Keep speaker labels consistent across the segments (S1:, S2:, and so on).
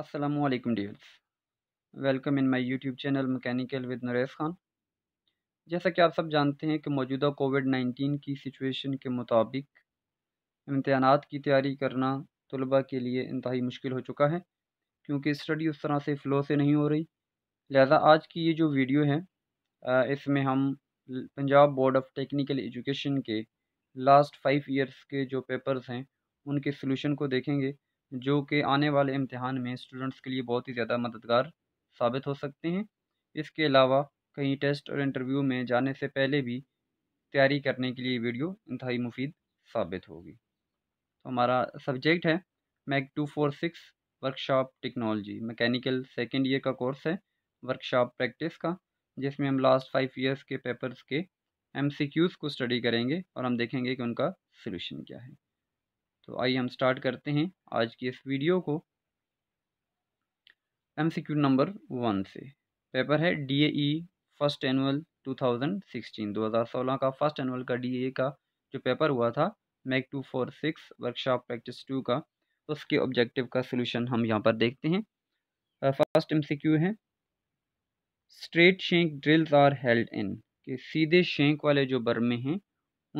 S1: Aslam dears welcome in my YouTube channel mechanical with Naresh Khan जैसा कि आप सब जानते हैं कि मौजूदा कोविड नाइन्टीन की सिचुएशन के मुताबिक इम्तहान की तैयारी करना तलबा के लिए इंतहाई मुश्किल हो चुका है क्योंकि स्टडी उस तरह से फ़्लो से नहीं हो रही लिहाजा आज की ये जो वीडियो है इसमें हम Punjab board of technical education के लास्ट फाइव ईयर्स के जो पेपर्स हैं उनके सोल्यूशन को देखेंगे जो कि आने वाले इम्तहान में स्टूडेंट्स के लिए बहुत ही ज़्यादा मददगार साबित हो सकते हैं इसके अलावा कहीं टेस्ट और इंटरव्यू में जाने से पहले भी तैयारी करने के लिए वीडियो इंतहाई मुफीद साबित होगी तो हमारा सब्जेक्ट है mech two four six workshop technology mechanical second year का कोर्स है वर्कशॉप प्रैक्टिस का जिसमें हम लास्ट फाइव ईयर्स के पेपर्स के एम को स्टडी करेंगे और हम देखेंगे कि उनका सोल्यूशन क्या है तो आइए हम स्टार्ट करते हैं आज की इस वीडियो को एमसीक्यू नंबर वन से पेपर है डीएई फर्स्ट एनुअल 2016 2016 का फर्स्ट एनुअल का डीए e का जो पेपर हुआ था mech two four six workshop practice two का उसके ऑब्जेक्टिव का सोल्यूशन हम यहाँ पर देखते हैं फर्स्ट एमसीक्यू है straight shank drills are held in के सीधे शेंक वाले जो बर्मे हैं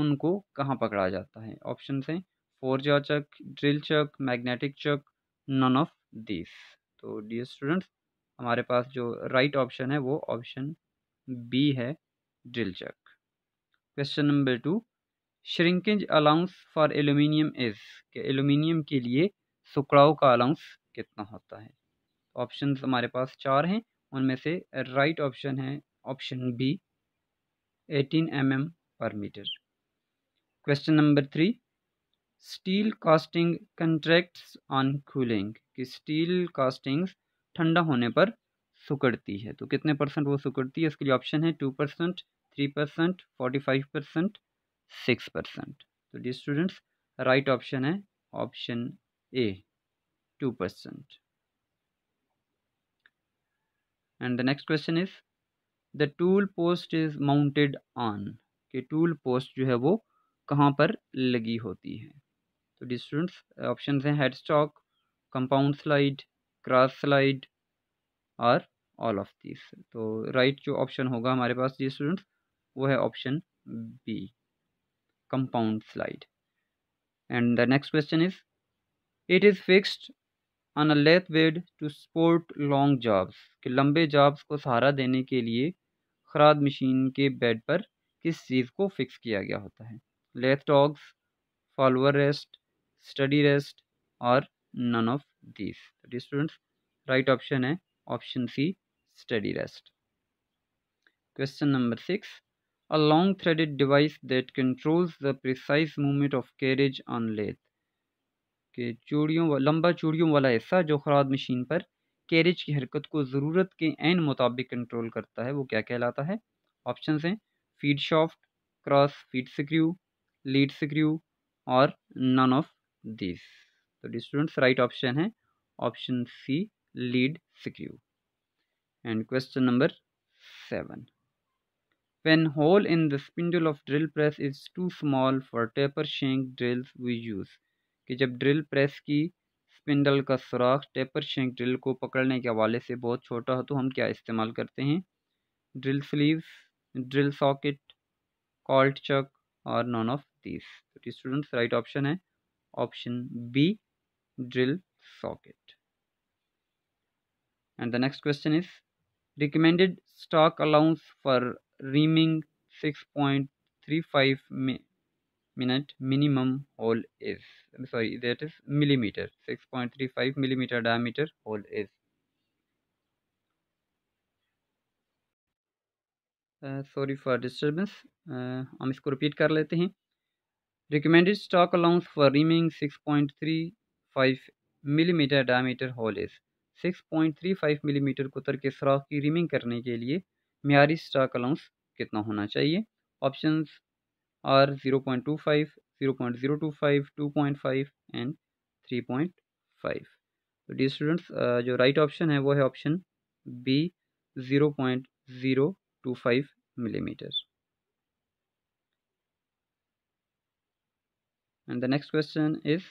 S1: उनको कहाँ पकड़ा जाता है ऑप्शन हैं four jaw chuck drill chuck magnetic chuck none of this तो डी स्टूडेंट्स हमारे पास जो राइट right ऑप्शन है वो ऑप्शन बी है drill chuck question number two shrinkage allowance for aluminium is के एल्यूमिनियम के लिए सुकड़ाओ का अलाउंस कितना होता है ऑप्शन हमारे पास चार हैं उनमें से राइट ऑप्शन है option B 18 M mm per metre question number three steel casting contracts on cooling कि स्टील कास्टिंग्स ठंडा होने पर सुकड़ती है तो कितने परसेंट वो सुकड़ती है इसके लिए ऑप्शन है two percent three percent forty five percent six percent तो डी स्टूडेंट्स राइट ऑप्शन है option A two percent and the next question is the tool post is mounted on कि टूल पोस्ट जो है वो कहाँ पर लगी होती है तो डी स्टूडेंट्स ऑप्शन हैं head stock compound slide cross slide और ऑल ऑफ दिस तो राइट right जो ऑप्शन होगा हमारे पास जी स्टूडेंट्स वो है option B compound slide and the next question is it is fixed on a lathe bed to support long jobs कि लंबे जॉब्स को सहारा देने के लिए खराद मशीन के बेड पर किस चीज़ को फिक्स किया गया होता है lathe dogs follower rest steady rest और none of this students right option है option C steady rest question number six a long threaded device that controls the precise movement of carriage on lathe के चूड़ियों लंबा चूड़ियों वाला हिस्सा जो खराद machine पर कैरेज की हरकत को ज़रूरत के एन मुताबिक कंट्रोल करता है वो क्या कहलाता है ऑप्शन हैं feed shaft cross feed screw lead screw और नन ऑफ दिस तो स्टूडेंट्स राइट ऑप्शन है option C lead screw and question number seven when hole in the spindle of drill press is too small for taper shank drills we use कि जब drill press की spindle का सुराख taper shank drill को पकड़ने के हवाले से बहुत छोटा हो तो हम क्या इस्तेमाल करते हैं drill sleeve drill socket collet chuck और none of these students right option है option B drill socket and the next question is recommended stock allowance for reaming 6.35 mi minute minimum hole is sorry that is millimeter 6.35 millimeter diameter hole is uh, sorry for disturbance uh, हम repeat kar लेते hain. Recommended stock allowance for reaming 6.35 mm diameter hole is 6.35 mm कुतर के सराख की rhyming करने के लिए मीरी stock allowance कितना होना चाहिए ऑप्शन आर 0.25, 0.025, 2.5 एंड 3.5 तो डी स्टूडेंट्स जो राइट right ऑप्शन है वो है option B 0.025 millimetre mm. and the next question is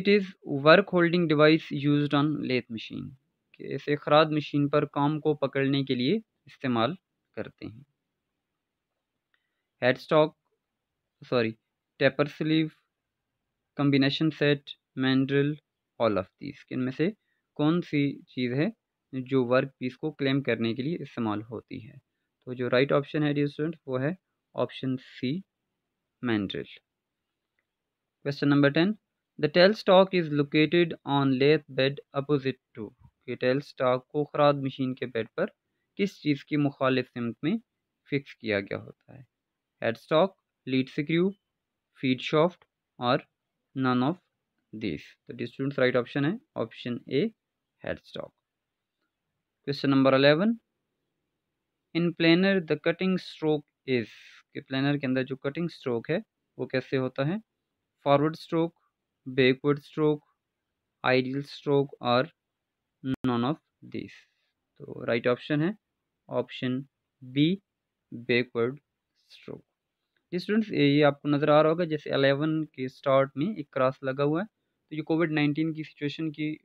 S1: it is work holding device used on lathe machine okay, इसे खराद मशीन पर काम को पकड़ने के लिए इस्तेमाल करते हैं head stock sorry taper sleeve combination set mandrel all of these इनमें से कौन सी चीज़ है जो वर्क पीस को क्लेम करने के लिए इस्तेमाल होती है तो जो राइट right ऑप्शन है डियर स्टूडेंट वो है option C mandrel. Question number 10. The tail stalk is located on lathe bed opposite to. कि टेल स्टॉक को खराद मशीन के बेड पर किस चीज़ की मुखालिफ सिमत में फिक्स किया गया होता है head stock lead screw feed shaft और नन ऑफ दिस तो डी स्टूडेंट्स राइट ऑप्शन है option A head stock question number eleven in planer the cutting stroke is कि प्लानर के अंदर जो कटिंग स्ट्रोक है वो कैसे होता है forward stroke backward stroke ideal stroke और नॉन ऑफ दिस तो राइट ऑप्शन है ऑप्शन बी बैकवर्ड स्ट्रोक जी स्टूडेंट्स ये आपको नज़र आ रहा होगा जैसे अलेवन के स्टार्ट में एक क्रॉस लगा हुआ है तो ये कोविड नाइन्टीन की सिचुएशन की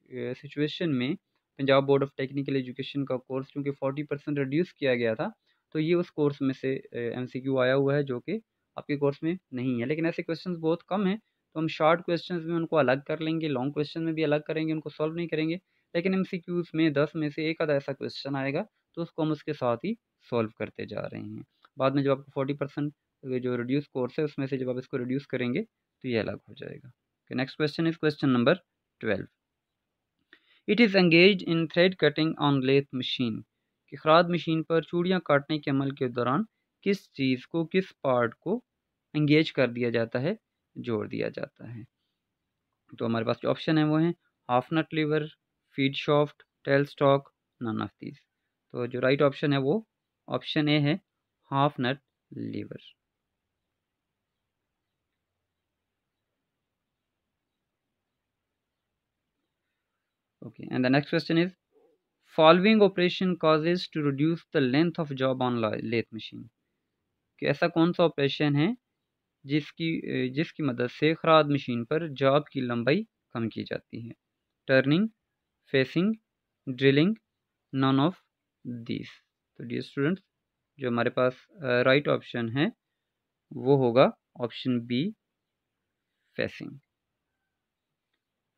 S1: सिचुएशन में Punjab board of technical education का कोर्स क्योंकि फोर्टी परसेंट रिड्यूस किया गया था तो ये उस कोर्स में से एम आया हुआ है जो कि आपके कोर्स में नहीं है लेकिन ऐसे क्वेश्चन बहुत कम हैं तो हम शॉर्ट क्वेश्चन में उनको अलग कर लेंगे लॉन्ग क्वेश्चन में भी अलग करेंगे उनको सॉल्व नहीं करेंगे लेकिन एम में दस में से एक आधा ऐसा क्वेश्चन आएगा तो उसको हम उसके साथ ही सॉल्व करते जा रहे हैं बाद में जब आपको फोर्टी परसेंट जो रिड्यूस कोर्स है उसमें से जब आप इसको रिड्यूस करेंगे तो ये अलग हो जाएगा okay next question is question number twelve it is engage in thread cutting on lathe machine कि खराद मशीन पर चूड़ियाँ काटने के अमल के दौरान किस चीज़ को किस पार्ट को इंगेज कर दिया जाता है जोड़ दिया जाता है तो हमारे पास जो ऑप्शन तो है वो हैं half nut lever feed shaft tail stock none of these तो जो राइट ऑप्शन है वो ऑप्शन ए है half nut lever okay and the next question is following operation causes to reduce the length of job on lathe machine कि ऐसा कौन सा operation है जिसकी जिसकी मदद से खराद मशीन पर जॉब की लंबाई कम की जाती है turning facing drilling none of this तो डी स्टूडेंट्स जो हमारे पास राइट uh, ऑप्शन right है वो होगा option B facing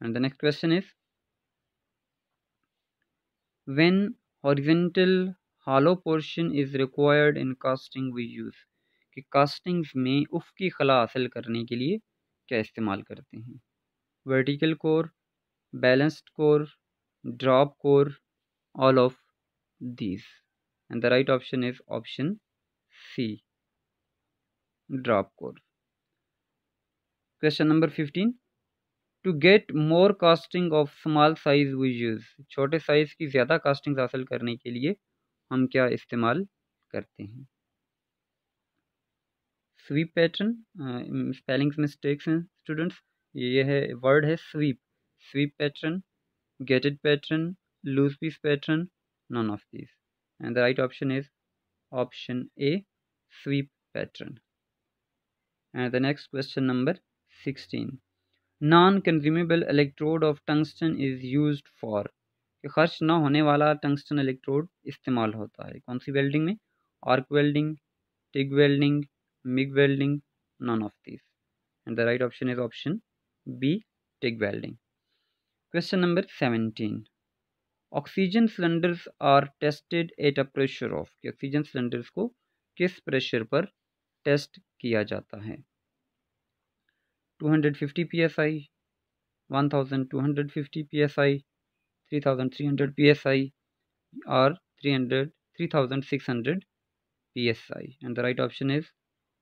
S1: and the next question is When horizontal hollow portion is required in casting we use कि कास्टिंग्स में उफ की खला हासिल करने के लिए क्या इस्तेमाल करते हैं vertical core balanced core drop core all of these and the right option is option C drop code question number 15 to get more casting of small size use छोटे साइज की ज़्यादा कास्टिंग हासिल करने के लिए हम क्या इस्तेमाल करते हैं स्वीप पैटर्न स्पेलिंग्स मिस्टेक्स हैं स्टूडेंट्स ये है वर्ड है sweep sweep pattern gated pattern loose piece pattern none of piece and the right option is option A sweep pattern and the next question number sixteen non-consumable electrode of tungsten is use for कि खर्च ना होने वाला tungsten electrode इस्तेमाल होता है कौन सी वेल्डिंग में arc welding TIG welding MIG welding none of this and the right option is option B TIG welding question number seventeen oxygen cylinders are tested at a pressure of कि oxygen cylinders को किस pressure पर test किया जाता है 250 psi 1250 psi 3300 psi or 300 3600 psi and the right option is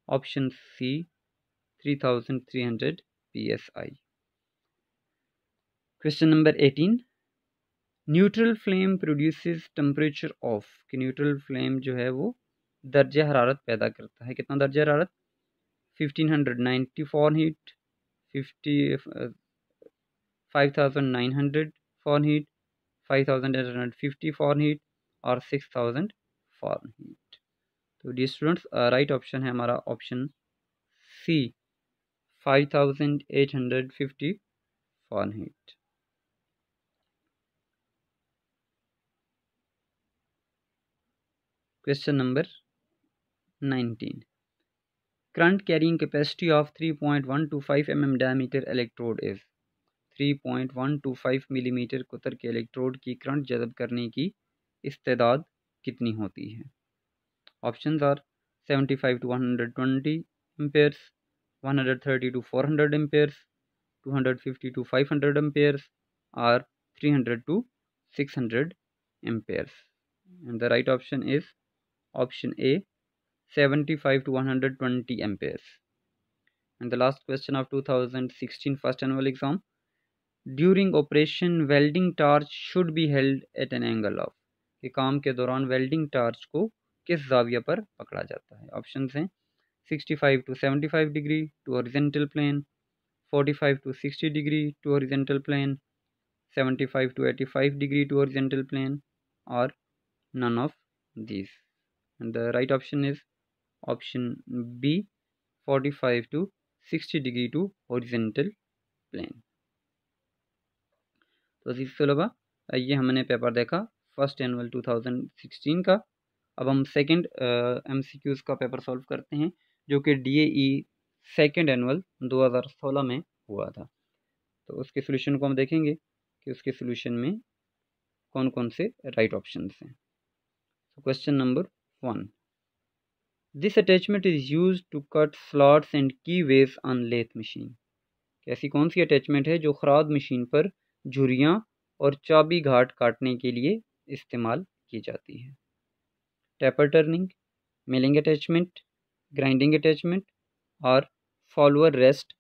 S1: option C 3300 psi question number 18 neutral flame produces temperature of कि neutral flame जो है वो दर्ज हरारत पैदा करता है कितना दर्ज हरारत 1500 94 heat fifty five thousand nine hundred four heat five thousand eight hundred fifty four heat और सिक्स थाउजेंड फॉर हीट तो डी स्टूडेंट्स राइट ऑप्शन है हमारा option C five thousand eight hundred fifty four heat question number nineteen current capacity of three point one two five M current carrying capacity is three point one two five millimetre कुतर के electrode की current जदब करने की इस्तेदाद कितनी होती है option are five to one hundred twenty amperes one hundred thirty to four hundred amperes two hundred fifty to five hundred amperes are three hundred to six hundred amperes and the right option is option A seventy five to one hundred twenty amperes and the last question of two thousand sixteen first annual exam during operation welding torch should be held at an angle of कि काम के दौरान welding torch को किस जाविया पर पकड़ा जाता है ऑप्शन हैं sixty five to seventy five degree to horizontal plane forty five to sixty degree to horizontal plane seventy five to eighty five degree to horizontal plane और none of these and the right option is option B 45 to sixty degree to horizontal plane तो इसके अलावा ये हमने paper देखा first annual 2016 का अब हम सेकेंड एम एमसीक्यूज का पेपर सॉल्व करते हैं जो कि डी ई सेकेंड एनुअल सोलह में हुआ था तो उसके सोल्यूशन को हम देखेंगे कि उसके सोल्यूशन में कौन कौन से राइट ऑप्शन हैं question number one this attachment is use to cut slots and keyways on lathe machine ऐसी कौन सी अटैचमेंट है जो खराद मशीन पर झुरियाँ और चाबी घाट काटने के लिए इस्तेमाल की जाती है taper turning milling attachment grinding attachment और follower rest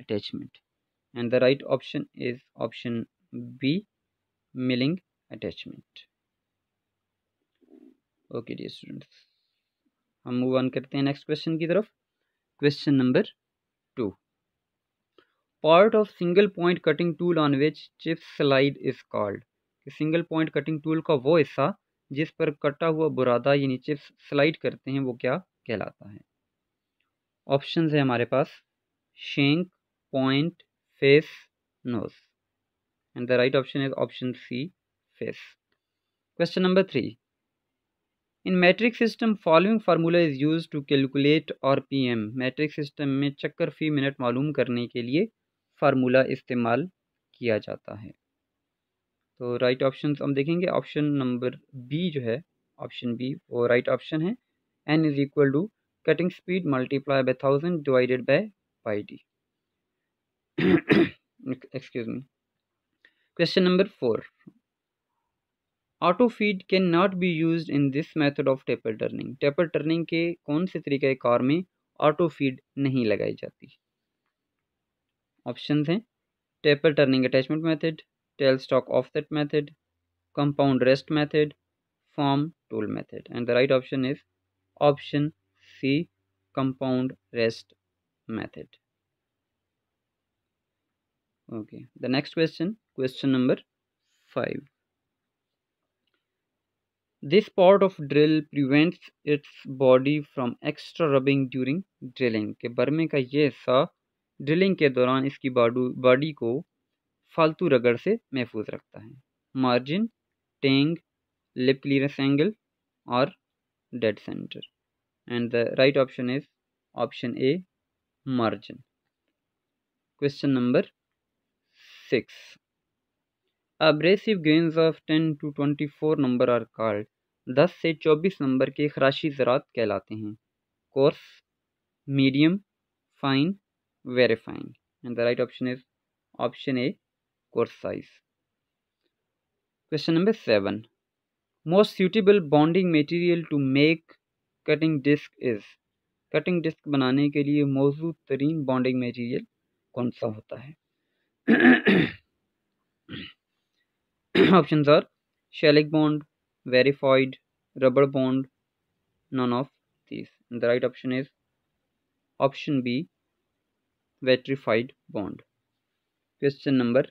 S1: attachment and the right option is option B milling attachment okay D students हम मूव ऑन करते हैं नेक्स्ट क्वेश्चन की तरफ question number two part of single point cutting tool on which chip slide is called single point cutting tool का वो हिस्सा जिस पर कटा हुआ बुरादा यानी चिप्स स्लाइड करते हैं वो क्या कहलाता है ऑप्शंस है हमारे पास shank point face nose and the right option is option C face question number three in metric system following formula is use to calculate R PM metric system में चक्कर फी मिनट मालूम करने के लिए फार्मूला इस्तेमाल किया जाता है तो राइट ऑप्शन हम देखेंगे ऑप्शन नंबर बी जो है ऑप्शन बी वो राइट ऑप्शन है N is equal to cutting speed multiply by thousand divided by pi D excuse me question number four auto feed can not be use in this method of taper turning taper turning के कौन से तरीके car में auto feed नहीं लगाई जाती option हैं taper turning attachment method tail stock offset method compound rest method form tool method and the right option is option C compound rest method okay the next question question number five this part of drill prevents its body from extra rubbing during drilling के बर्मे का ये हिस्सा drilling के दौरान इसकी बाडू body को फालतू रगड़ से महफूज रखता है margin tang lip clearance angle और dead centre and the right option is option A margin question number six abrasive grains of ten to twenty four number are called दस से चौबीस नंबर के खराशी ज़रात कहलाते हैं coarse medium fine very and the right option is option A coarse size question number seven most suitable bonding material to make cutting disc is cutting disc बनाने के लिए मौजूद तरीन बॉन्डिंग मटेरियल कौन सा होता है options are shellic bond verified rubber bond none of these and the right option is option b vitrified bond question number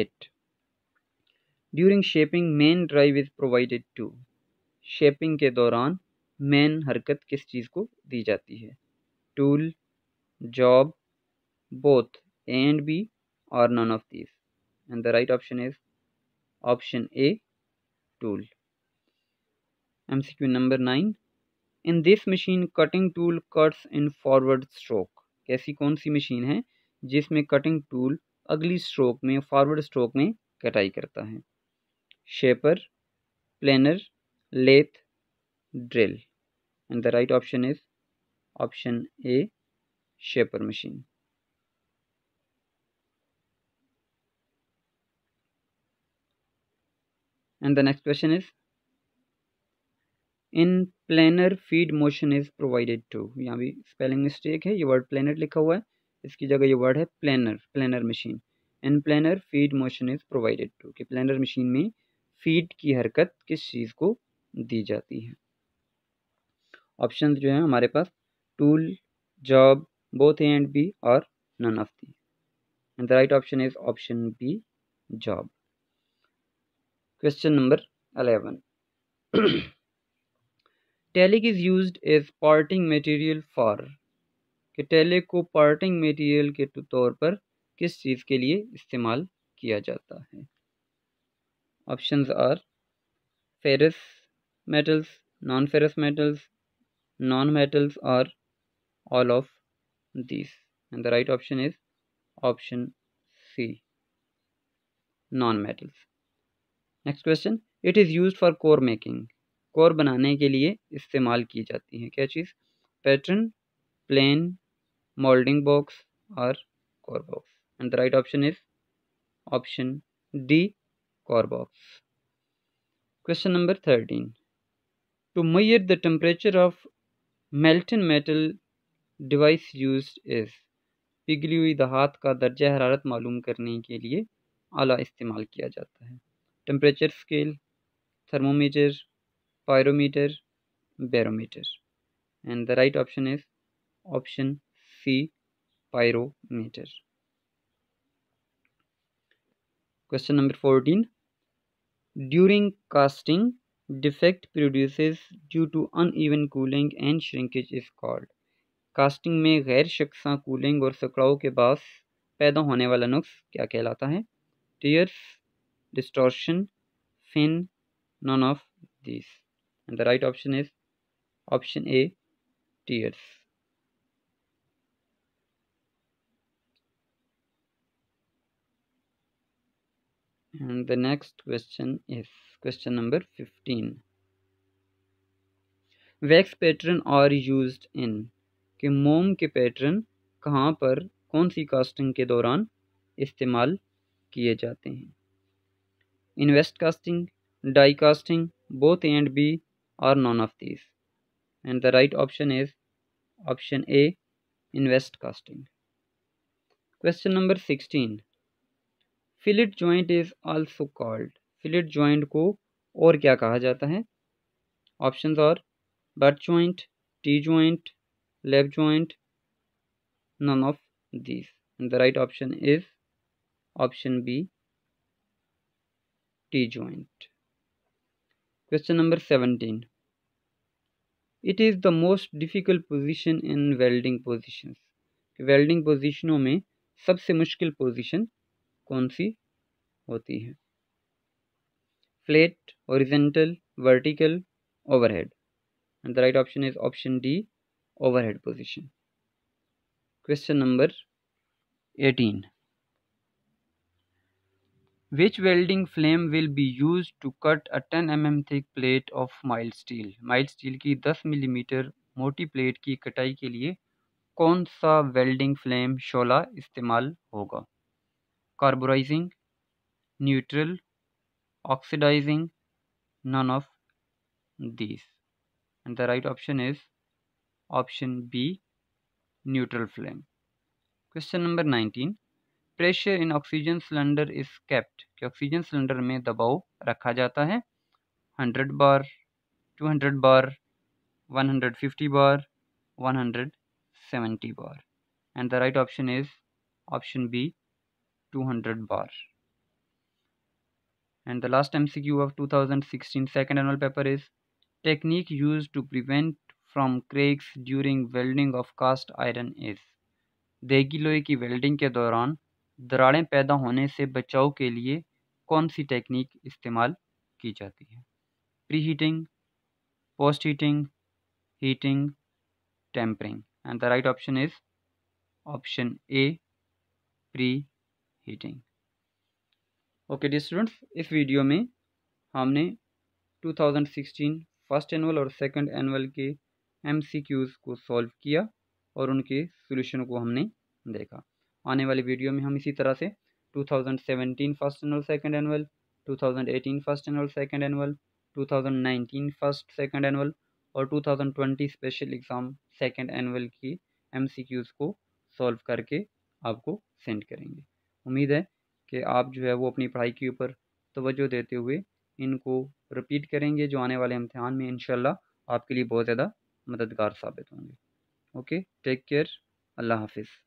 S1: 8 during shaping main drive is provided to shaping के दौरान main हरकत किस चीज़ को दी जाती है tool job both A and B और none of these and the right option is tool M C Q number nine in this machine cutting tool cuts in forward stroke कैसी कौन सी मशीन है जिसमें कटिंग टूल अगली stroke में forward stroke में कटाई करता है shaper planer lathe drill and the right option is option A shaper machine and the next question is in planner feed motion is provided to यहाँ भी स्पेलिंग मिस्टेक है ये वर्ड प्लानर लिखा हुआ है इसकी जगह ये वर्ड है planer planer machine in planer feed motion is provided to कि प्लानर मशीन में फीड की हरकत किस चीज़ को दी जाती है ऑप्शन जो है हमारे पास tool job both A and B और none of the and the right option is option B job Question number 11. Talc is use as parting material for कि टेलिक को पार्टिंग मटेरियल के तौर पर किस चीज़ के लिए इस्तेमाल किया जाता है option are ferrous metals non ferrous metals non metals are all of these and the right option is option C non metals next question it is use for core making core बनाने के लिए इस्तेमाल की जाती है क्या चीज़ pattern plane moulding box और core box and the right option is option D core box question number thirteen to measure the temperature of molten metal device use is पिघली हुई दहात का दर्जा हरारत मालूम करने के लिए आला इस्तेमाल किया जाता है temperature scale thermometer pyrometer barometer and the right option is option C pyrometer question number fourteen during casting defect produces due to uneven cooling and shrinkage is called casting में गैर शख्सा कूलिंग और सकड़ाओं के बाद पैदा होने वाला नुस्ख क्या कहलाता है tears distortion, fin, none of these. And the right option is option A, tears. And the next question is question number 15. wax pattern are used in ke mom ke pattern kahan par कौन सी casting के दौरान इस्तेमाल किए जाते हैं invest casting, die casting, both A and B or none of these. And the right option is option A, invest casting. Question number 16. Fillet joint is also called. Fillet joint को और क्या कहा जाता है Options are butt joint, T joint, left joint, none of these. And the right option is option B, T joint question number seventeen it is the most difficult position in welding position welding पोजिशनों में सबसे मुश्किल position कौन सी होती है flat horizontal vertical overhead and the right option is option D overhead position question number eighteen Which welding flame will be used to cut a 10 mm thick plate of mild steel? Mild steel की 10 mm मोटी plate की कटाई के लिए कौन सा welding flame शोला इस्तेमाल होगा carburizing neutral oxidizing none of these and the right option is option b neutral flame question number 19 pressure in oxygen cylinder is kept कि ऑक्सीजन सिलेंडर में दबाव रखा जाता है 100 bar 200 bar 150 bar 170 bar and the right option is option B 200 bar and the last M C Q of 2016 thousand second annual paper is technique use to prevent from cracks during welding of cast iron is देगी लोहे की welding के दौरान दरारें पैदा होने से बचाव के लिए कौन सी टेक्निक इस्तेमाल की जाती है pre heating post heating heating tempering and the right option is option A pre heating okay D students इस वीडियो में हमने 2016 फर्स्ट एनुअल और सेकंड एनुअल के एमसीक्यूज़ को सॉल्व किया और उनके सोल्यूशन को हमने देखा आने वाली वीडियो में हम इसी तरह से 2017 first annual second annual 2018 first annual second annual 2019 first second annual और 2020 स्पेशल एग्ज़ाम सेकंड एनुअल की एमसीक्यूज़ को सॉल्व करके आपको सेंड करेंगे उम्मीद है कि आप जो है वो अपनी पढ़ाई के ऊपर तोज्जो देते हुए इनको रिपीट करेंगे जो आने वाले इम्तहान में इन आपके लिए बहुत ज़्यादा मददगार साबित होंगे ओके टेक केयर अल्लाह हाफिज़